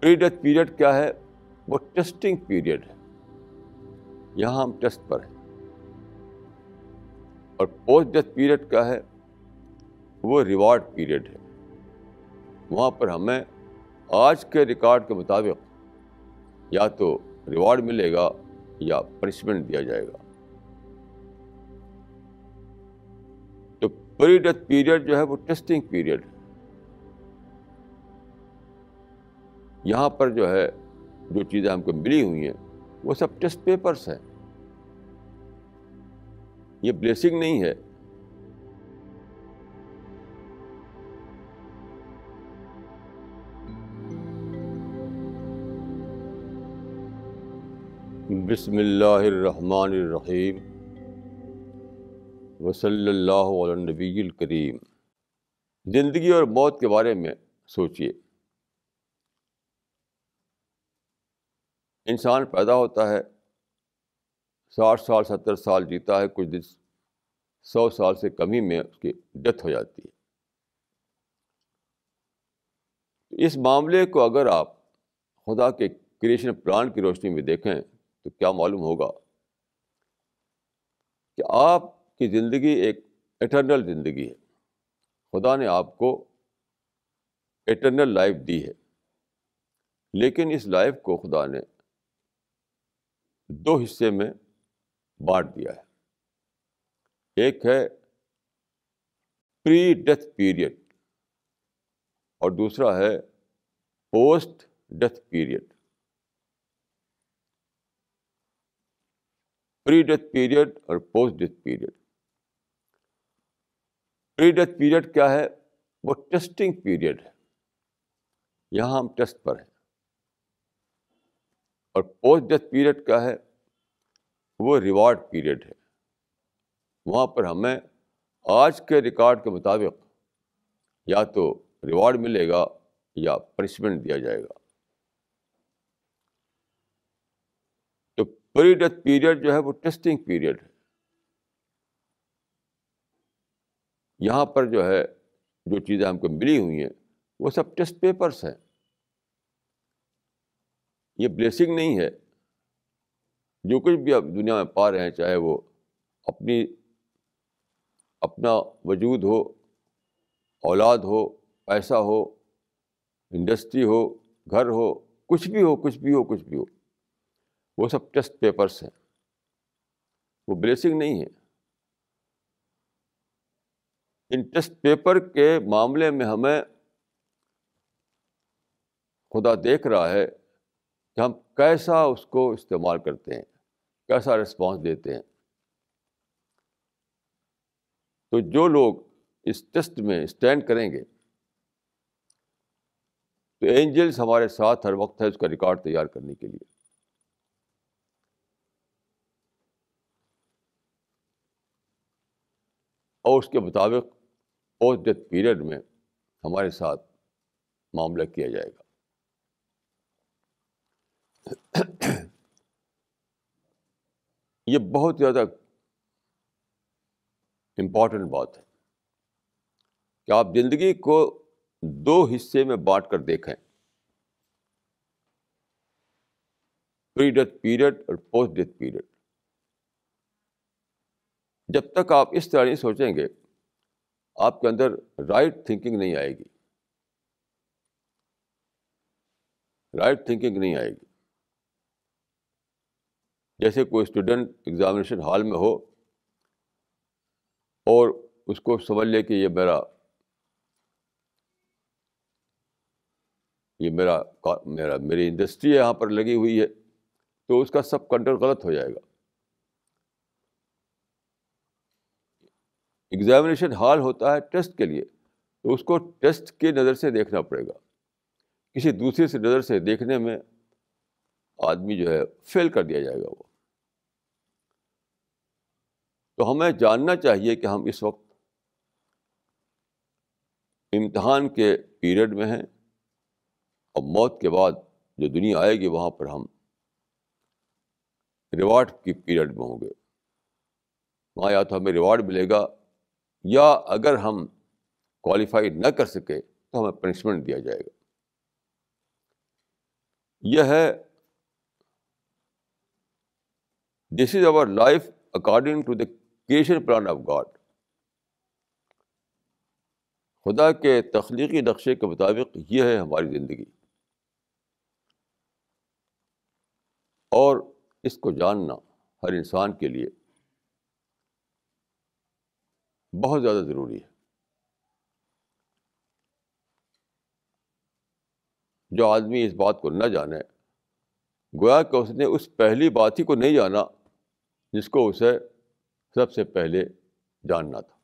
pre death period क्या है वो टेस्टिंग पीरियड है यहाँ हम टेस्ट पर हैं और पोस्ट डेथ पीरियड क्या है वो रिवॉर्ड पीरियड है वहां पर हमें आज के रिकॉर्ड के मुताबिक या तो रिवार्ड मिलेगा या पनिशमेंट दिया जाएगा तो प्री डेथ पीरियड जो है वो टेस्टिंग पीरियड है यहाँ पर जो है जो चीज़ें हमको मिली हुई हैं वो सब टेस्ट पेपर्स हैं ये ब्लेसिंग नहीं है बिसमीम वसल्ला नबील करीम ज़िंदगी और मौत के बारे में सोचिए इंसान पैदा होता है साठ साल सत्तर साल जीता है कुछ दिन सौ साल से कमी में उसकी डेथ हो जाती है इस मामले को अगर आप खुदा के क्रिएशन प्लान की रोशनी में देखें तो क्या मालूम होगा कि आपकी ज़िंदगी एक एटर्नल ज़िंदगी है खुदा ने आपको एटर्नल लाइफ दी है लेकिन इस लाइफ को खुदा ने दो हिस्से में बांट दिया है एक है प्री डेथ पीरियड और दूसरा है post death period pre death period और post death period pre death period क्या है वो टेस्टिंग पीरियड है यहां हम टेस्ट पर हैं और पोस्ट डेथ पीरियड क्या है वो रिवॉर्ड पीरियड है वहाँ पर हमें आज के रिकॉर्ड के मुताबिक या तो रिवॉर्ड मिलेगा या पनिशमेंट दिया जाएगा तो प्री डेथ पीरियड जो है वो टेस्टिंग पीरियड है यहाँ पर जो है जो चीज़ें हमको मिली हुई हैं वो सब टेस्ट पेपर्स हैं ये ब्लेसिंग नहीं है जो कुछ भी आप दुनिया में पा रहे हैं चाहे वो अपनी अपना वजूद हो औलाद हो पैसा हो इंडस्ट्री हो घर हो कुछ भी हो कुछ भी हो कुछ भी हो वो सब टेस्ट पेपर्स हैं वो ब्लेसिंग नहीं है इन टेस्ट पेपर के मामले में हमें खुदा देख रहा है कि हम कैसा उसको इस्तेमाल करते हैं कैसा रिस्पॉन्स देते हैं तो जो लोग इस टेस्ट में स्टैंड करेंगे तो एंजल्स हमारे साथ हर वक्त है उसका रिकॉर्ड तैयार करने के लिए और उसके मुताबिक पोस्ट डेथ पीरियड में हमारे साथ मामला किया जाएगा ये बहुत ज़्यादा इंपॉर्टेंट बात है कि आप ज़िंदगी को दो हिस्से में बांट कर देखें प्री डेथ पीरियड और पोस्ट डेथ पीरियड जब तक आप इस तरह नहीं सोचेंगे आपके अंदर राइट थिंकिंग नहीं आएगी राइट थिंकिंग नहीं आएगी जैसे कोई स्टूडेंट एग्ज़ामिनेशन हॉल में हो और उसको समझ ले कि ये मेरा ये मेरा मेरा मेरी इंडस्ट्री यहाँ पर लगी हुई है तो उसका सब कंट्रोल गलत हो जाएगा एग्ज़ामिनेशन हॉल होता है टेस्ट के लिए तो उसको टेस्ट के नज़र से देखना पड़ेगा किसी दूसरे से नज़र से देखने में आदमी जो है फेल कर दिया जाएगा वो तो हमें जानना चाहिए कि हम इस वक्त इम्तहान के पीरियड में हैं और मौत के बाद जो दुनिया आएगी वहाँ पर हम रिवार्ड की पीरियड में होंगे वहाँ या तो हमें रिवार्ड मिलेगा या अगर हम क्वालिफाई न कर सके तो हमें पनिशमेंट दिया जाएगा यह है this is our life according to the creation plan of God खुदा के तख्लीकी नक्शे के मुताबिक यह है हमारी ज़िंदगी और इसको जानना हर इंसान के लिए बहुत ज़्यादा ज़रूरी है जो आदमी इस बात को न जाने गोया कि उसने उस पहली बात ही को नहीं जाना जिसको उसे सबसे पहले जानना था